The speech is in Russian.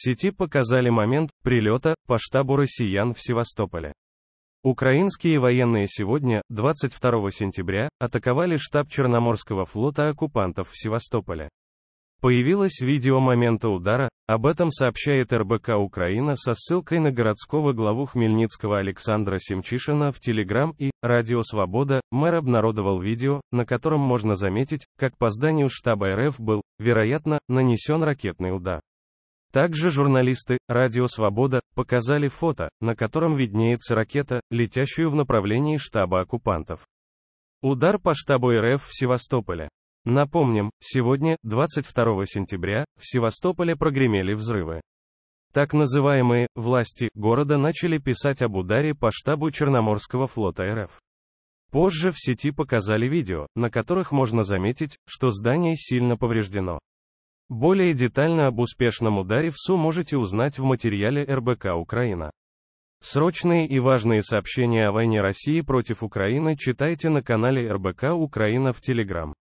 сети показали момент прилета по штабу россиян в Севастополе. Украинские военные сегодня, 22 сентября, атаковали штаб Черноморского флота оккупантов в Севастополе. Появилось видео момента удара, об этом сообщает РБК Украина со ссылкой на городского главу Хмельницкого Александра Семчишина в Телеграм и «Радио Свобода». Мэр обнародовал видео, на котором можно заметить, как по зданию штаба РФ был, вероятно, нанесен ракетный удар. Также журналисты «Радио Свобода» показали фото, на котором виднеется ракета, летящую в направлении штаба оккупантов. Удар по штабу РФ в Севастополе. Напомним, сегодня, 22 сентября, в Севастополе прогремели взрывы. Так называемые «власти» города начали писать об ударе по штабу Черноморского флота РФ. Позже в сети показали видео, на которых можно заметить, что здание сильно повреждено. Более детально об успешном ударе в СУ можете узнать в материале РБК Украина. Срочные и важные сообщения о войне России против Украины читайте на канале РБК Украина в Телеграм.